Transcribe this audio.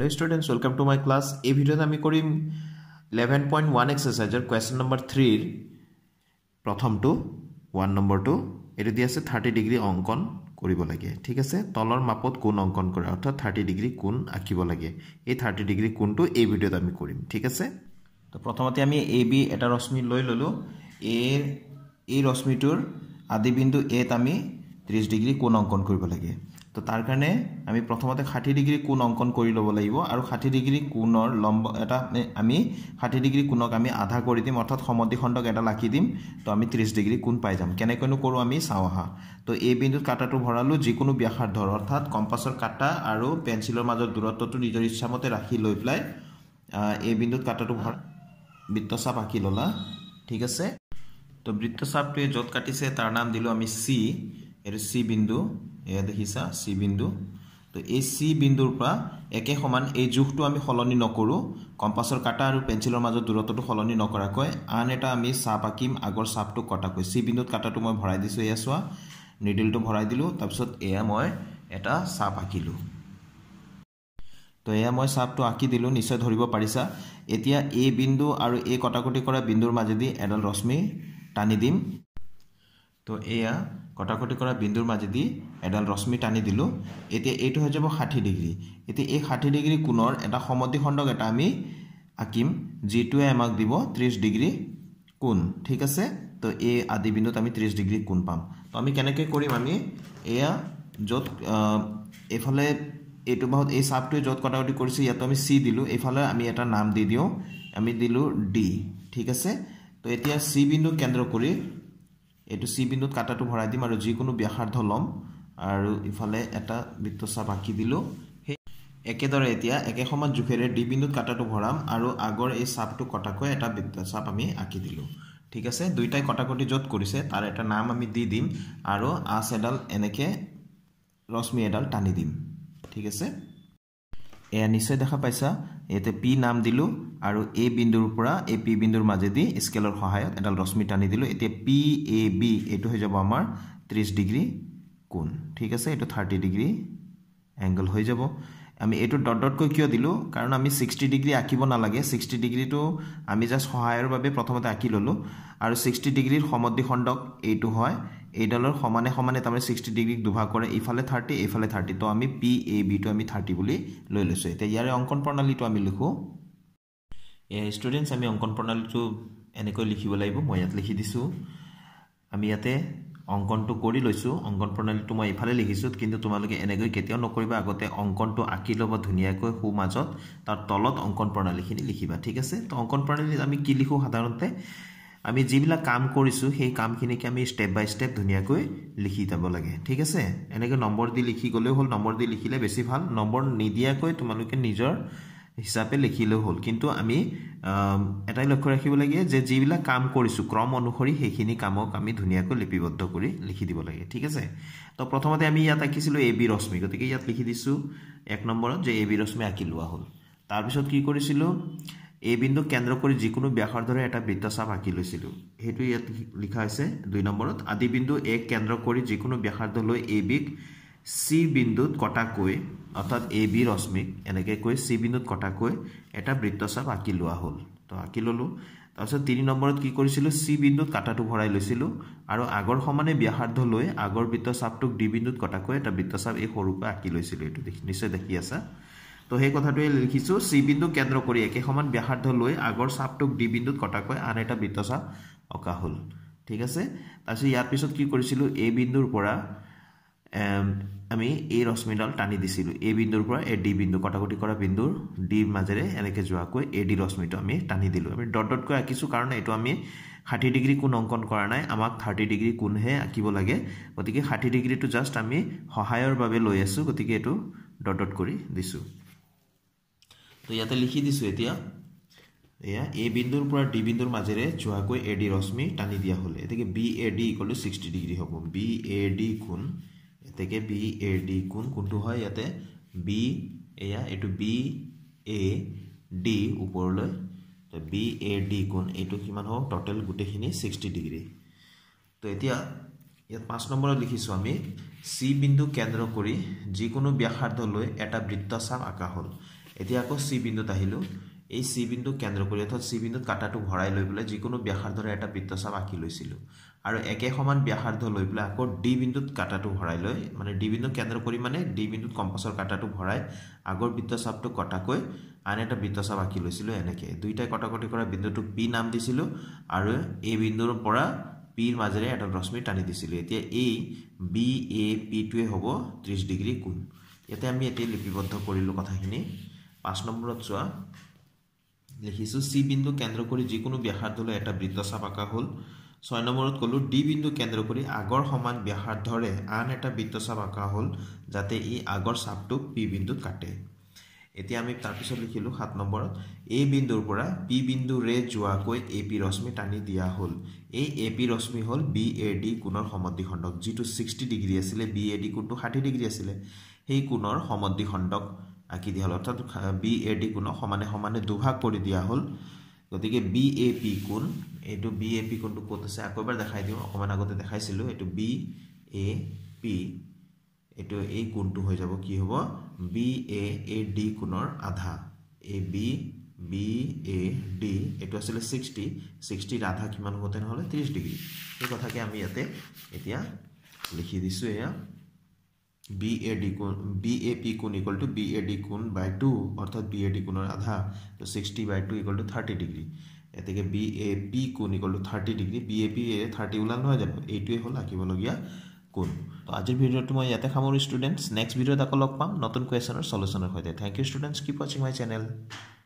hello' students welcome to my class এই ভিডিঅ'ত আমি কৰিম ইলেভেন পইণ্ট ওৱান এক্সাৰচাইজৰ কুৱেশ্যন নম্বৰ থ্ৰীৰ প্ৰথমটো ওৱান নম্বৰটো এইটো দি আছে থাৰ্টি ডিগ্ৰী অংকন কৰিব লাগে ঠিক আছে তলৰ মাপত কোন অংকন কৰে অৰ্থাৎ থাৰ্টি ডিগ্ৰী কোন আঁকিব লাগে এই থাৰ্টি ডিগ্ৰী কোনটো এই ভিডিঅ'ত আমি কৰিম ঠিক আছে তো প্ৰথমতে আমি এ বি এটা ৰশ্মি লৈ ল'লোঁ এই এই ৰশ্মিটোৰ আদিবিন্দু এত আমি ত্ৰিছ ডিগ্ৰী কোণ অংকন কৰিব লাগে তো তার কারণে আমি প্রথমতে ষাঠি ডিগ্রি কোণ অঙ্কন করে লব লাগিব আর ষাঠি ডিগ্রি কোণর লম্ব এটা আমি ষাঠি ডিগ্রি কোণক আমি আধা করে দিম অর্থাৎ সমদ্বি খণ্ডক এটা লাখি দিম তো আমি ত্রিশ ডিগ্রি কোণ পাই যাম কেনকেনো করো আমি চাও আহা তো এই বিন্দুত কাটাটো ভরালো যিকোনো ব্যাসার্ধর অর্থাৎ কম্পাসর কাটা আর পেন্সিলের মাজত দূরত্বটা নিজের ইচ্ছা মতে রাখি লই পেলায় এই বিন্দুত কাটাটো ভর বৃত্তচাপ আঁকি ললা ঠিক আছে তো বৃত্তচাপটে যত কাটিছে তার নাম দিল আমি সি এর সি বিন্দু এয়া দেখিছা চি বিন্দু তো এই চি বিন্দুৰ পৰা একে সমান এই জোখটো আমি সলনি নকৰোঁ কম্পাছৰ কাটা আৰু পেঞ্চিলৰ মাজত দূৰত্বটো সলনি নকৰাকৈ আন এটা আমি চাপ আঁকিম আগৰ চাপটো কটাকৈ চি বিন্দুত কাটাটো মই ভৰাই দিছোঁ এয়া চোৱা নিডিলটো ভৰাই দিলোঁ তাৰপিছত এয়া মই এটা চাপ আঁকিলোঁ তো এয়া মই চাপটো আঁকি দিলোঁ নিশ্চয় ধৰিব পাৰিছা এতিয়া এই বিন্দু আৰু এই কটাকটি কৰা বিন্দুৰ মাজেদি এডাল ৰশ্মি টানি দিম তো এয়া কটাকটি কৰা বিন্দুৰ মাজেদি এডাল ৰশ্মি টানি দিলোঁ এতিয়া এইটো হৈ যাব ষাঠি ডিগ্ৰী এতিয়া এই ষাঠি ডিগ্ৰী কোণৰ এটা সমতি খণ্ডক এটা আমি আঁকিম যিটোৱে আমাক দিব ত্ৰিছ ডিগ্ৰী কোণ ঠিক আছে তো এই আদি বিন্দুত আমি ত্ৰিছ ডিগ্ৰী কোণ পাম তো আমি কেনেকৈ কৰিম আমি এয়া যত এইফালে এইটো বাহুত এই চাপটোৱে য'ত কটাকটি কৰিছোঁ ইয়াতো আমি চি দিলোঁ এইফালে আমি এটা নাম দি দিওঁ আমি দিলোঁ ডি ঠিক আছে তো এতিয়া চি বিন্দু কেন্দ্ৰ কৰি এইটো চি বিন্দুত কাটাটো ভৰাই দিম আৰু যিকোনো ব্যাসাৰ্ধ ল'ম আৰু ইফালে এটা বৃত্তচাপ আঁকি দিলোঁ সেই একেদৰে এতিয়া একে সময়ত জোখেৰে ডি বিন্দুত কাটাটো ভৰাম আৰু আগৰ এই চাপটো কটাকৈ এটা বৃত্তচাপ আমি আঁকি দিলোঁ ঠিক আছে দুইটাই কটাকটি য'ত কৰিছে তাৰ এটা নাম আমি দি দিম আৰু আঁচ এডাল এনেকৈ ৰশ্মি এডাল টানি দিম ঠিক আছে এয়া নিশ্চয় দেখা পাইছা ইয়াতে পি নাম দিলোঁ আৰু এ বিন্দুৰ পৰা এ পি বিন্দুৰ মাজেদি স্কেলৰ সহায়ত এডাল ৰশ্মি টানি দিলোঁ এতিয়া পি এ বি এইটো হৈ যাব আমাৰ ত্ৰিছ ডিগ্ৰী কোণ ঠিক আছে এইটো থাৰ্টি ডিগ্ৰী এংগল হৈ যাব আমি এইটো ডট ডটকৈ কিয় দিলোঁ কাৰণ আমি ছিক্সটি ডিগ্ৰী আঁকিব নালাগে ছিক্সটি ডিগ্ৰীটো আমি জাষ্ট সহায়ৰ বাবে প্ৰথমতে আঁকি ল'লোঁ আৰু ছিক্সটি ডিগ্ৰীৰ খণ্ডক এইটো হয় এইডালৰ সমানে সমানে তাৰমানে ছিক্সটি ডিগ্ৰীক দুভাগ কৰে ইফালে থাৰ্টি এইফালে থাৰ্টি তো আমি পি এ বিটো আমি থাৰ্টি বুলি লৈ লৈছোঁ এতিয়া ইয়াৰে অংকন প্ৰণালীটো আমি লিখোঁ এয়া ষ্টুডেণ্টছ আমি অংকন প্ৰণালীটো এনেকৈ লিখিব লাগিব মই ইয়াত লিখি দিছোঁ আমি ইয়াতে অংকনটো কৰি লৈছোঁ অংকন প্ৰণালীটো মই এইফালে লিখিছোঁ কিন্তু তোমালোকে এনেকৈ কেতিয়াও নকৰিবা আগতে অংকনটো আঁকি ল'ব ধুনীয়াকৈ সোঁ মাজত তাৰ তলত অংকন প্ৰণালীখিনি লিখিবা ঠিক আছে তো অংকন প্ৰণালীত আমি কি লিখোঁ সাধাৰণতে আমি যিবিলাক কাম কৰিছোঁ সেই কামখিনিকে আমি ষ্টেপ বাই ষ্টেপ ধুনীয়াকৈ লিখি যাব লাগে ঠিক আছে এনেকৈ নম্বৰ দি লিখি গ'লেও হ'ল নম্বৰ দি লিখিলে বেছি ভাল নম্বৰ নিদিয়াকৈ তোমালোকে নিজৰ হিচাপে লিখিলেও হ'ল কিন্তু আমি এটাই লক্ষ্য ৰাখিব লাগে যে যিবিলাক কাম কৰিছোঁ ক্ৰম অনুসৰি সেইখিনি কামক আমি ধুনীয়াকৈ লিপিবদ্ধ কৰি লিখি দিব লাগে ঠিক আছে তো প্ৰথমতে আমি ইয়াত আঁকিছিলোঁ এ বি ৰশ্মি গতিকে ইয়াত লিখি দিছোঁ এক নম্বৰত যে এ বি ৰশ্মি আঁকি লোৱা হ'ল তাৰপিছত কি কৰিছিলোঁ এই বিন্দুক কেন্দ্ৰ কৰি যিকোনো ব্যাসাৰ্ধৰে এটা বৃত্তচাপ আঁকি লৈছিলোঁ সেইটো ইয়াত লিখা হৈছে দুই নম্বৰত আদি বিন্দু এক কেন্দ্ৰ কৰি যিকোনো ব্যাসাৰ্ধ লৈ এ বিক চি বিন্দুত কটাকৈ অৰ্থাৎ এ বি ৰশ্মিক এনেকৈ কৈ চি বিন্দুত কটাকৈ এটা বৃত্তচাপ আঁকি লোৱা হ'ল তো আঁকি ল'লোঁ তাৰপিছত তিনি নম্বৰত কি কৰিছিলোঁ চি বিন্দুত কাটাটো ভৰাই লৈছিলোঁ আৰু আগৰ সমানে ব্যাসাৰ্ধ লৈ আগৰ বৃত্তচাপটোক ডি বিন্দুত কটাকৈ এটা বৃত্তচাপ এই সৰুৰ পৰা আঁকি লৈছিলোঁ এইটো দেখি নিশ্চয় দেখি আছা তো সেই কথাটোৱে লিখিছোঁ চি বিন্দুক কেন্দ্ৰ কৰি একেসমান ব্যাসাৰ্ধ লৈ আগৰ চাপটোক ডি বিন্দুত কটাকৈ আন এটা বৃত্তচাপ অঁকা হ'ল ঠিক আছে তাৰপিছত ইয়াৰ পিছত কি কৰিছিলোঁ এ বিন্দুৰ পৰা আমি এই ৰশ্মিডাল টানি দিছিলোঁ এ বিন্দুৰ পৰা এ ডি বিন্দু কটাকটি কৰা বিন্দুৰ ডিৰ মাজেৰে এনেকৈ যোৱাকৈ এ ডি ৰশ্মিটো আমি টানি দিলোঁ আমি ডট ডটকৈ আঁকিছোঁ কাৰণ এইটো আমি ষাঠি ডিগ্ৰী কোন অংকন কৰা নাই আমাক থাৰ্টি ডিগ্ৰী কোনহে আঁকিব লাগে গতিকে ষাঠি ডিগ্ৰীটো জাষ্ট আমি সহায়ৰ বাবে লৈ আছোঁ গতিকে এইটো ডট ডট কৰি দিছোঁ তো ইয়াতে লিখি দিছো এতিয়া এয়া এ বিন্দুৰ পৰা ডি বিন্দুৰ মাজেৰে যোৱাকৈ এ ডি ৰশ্মি টানি দিয়া হ'লে এতেকে বি এ ডি ইকলটো ছিক্সটি ডিগ্ৰী হ'ব বি এ ডি কোণ এতেকে বি এ ডি কোণ কোনটো হয় ইয়াতে বি এয়া এইটো বি এ ডি ওপৰলৈ বি এ ডি কোণ এইটো কিমান হওক টোটেল গোটেইখিনি ছিক্সটি ডিগ্ৰী তো এতিয়া ইয়াত পাঁচ নম্বৰত লিখিছোঁ আমি চি বিন্দু কেন্দ্ৰ কৰি যিকোনো ব্যাসাৰ্ধ লৈ এটা বৃত্তচাপ আঁকা হ'ল এতিয়া আকৌ চি বিন্দুত আহিলোঁ এই চি বিন্দুক কেন্দ্ৰ কৰি অৰ্থাৎ চি বিন্দুত কাটাটো ভৰাই লৈ পেলাই যিকোনো ব্যাসাৰ্ধৰে এটা বৃত্তচাপ আঁকি লৈছিলোঁ আৰু একে সমান ব্যাসাৰ্ধ লৈ পেলাই আকৌ ডি বিন্দুত কাটাটো ভৰাই লৈ মানে ডি বিন্দুক কেন্দ্ৰ কৰি মানে ডি বিন্দুত কম্পাছৰ কাটাটো ভৰাই আগৰ বৃত্তচাপটো কটাকৈ আন এটা বৃত্তচাপ আঁকি লৈছিলোঁ এনেকৈ দুয়োটাই কটাকটি কৰা বিন্দুটোক পি নাম দিছিলোঁ আৰু এই বিন্দুৰ পৰা পিৰ মাজেৰে এটা ৰশ্মি টানি দিছিলোঁ এতিয়া এই বি এ পিটোৱে হ'ব ত্ৰিছ ডিগ্ৰী কোণ ইয়াতে আমি এতিয়া লিপিবদ্ধ কৰিলোঁ কথাখিনি পাঁচ নম্বৰত চোৱা লিখিছোঁ চি বিন্দু কেন্দ্ৰ কৰি যিকোনো ব্যাসাৰ্ধলৈ এটা বৃত্তচাপ আঁকা হ'ল ছয় নম্বৰত ক'লোঁ ডি বিন্দু কেন্দ্ৰ কৰি আগৰ সমান ব্যাসাৰ্ধৰে আন এটা বৃত্তচাপ আঁকা হ'ল যাতে ই আগৰ চাপটো পি বিন্দুত কাটে এতিয়া আমি তাৰপিছত লিখিলোঁ সাত নম্বৰত এ বিন্দুৰ পৰা পি বিন্দুৰে যোৱাকৈ এ পি ৰশ্মি টানি দিয়া হ'ল এই এ পি ৰশ্মি হ'ল বি এ ডি কোণৰ সমদ্বি খণ্ডক যিটো ছিক্সটি ডিগ্ৰী আছিলে বি এ ডি কোণটো ষাঠি ডিগ্ৰী আছিলে সেই কোণৰ সমদ্বি খণ্ডক আঁকি দিয়া হ'ল অৰ্থাৎ বি এ ডি কোণক সমানে সমানে দুভাগ কৰি দিয়া হ'ল গতিকে বি এ পি কোন এইটো বি এ পি কোনটো ক'ত আছে আকৌ এবাৰ দেখাই দিওঁ অকণমান আগতে দেখাইছিলোঁ এইটো বি এ পি এইটো এই কোনটো হৈ যাব কি হ'ব বি এ এ ডি কোণৰ আধা A B B A D এইটো আছিলে ছিক্সটি ছিক্সটিৰ আধা কিমান হ'ব তেনেহ'লে ত্ৰিছ ডিগ্ৰী সেই কথাকে আমি ইয়াতে এতিয়া লিখি দিছোঁ এয়া বি এ ডি কোণ বি এ পি কোণ equal to B A D কোণ বাই টু অৰ্থাৎ বি এ ডি কোণৰ আধা তো sixty by two equal to thirty degree এতেকে বি এ পি কোণ equal to thirty degree B A P এ থাৰ্টি ওলাল নহয় জানো এইটোৱে হ'ল আঁকিবলগীয়া কোণ তো আজিৰ ভিডিঅ'টো মই ইয়াতে সামৰো ষ্টুডেণ্টছ নেক্সট ভিডিঅ'ত আকৌ লগ পাম নতুন কুৱেশ্যনৰ চলুশ্যনৰ সৈতে থেংক ইউ ষ্টুডেণ্টছ কিপ ৱাচিং মাই চেনেল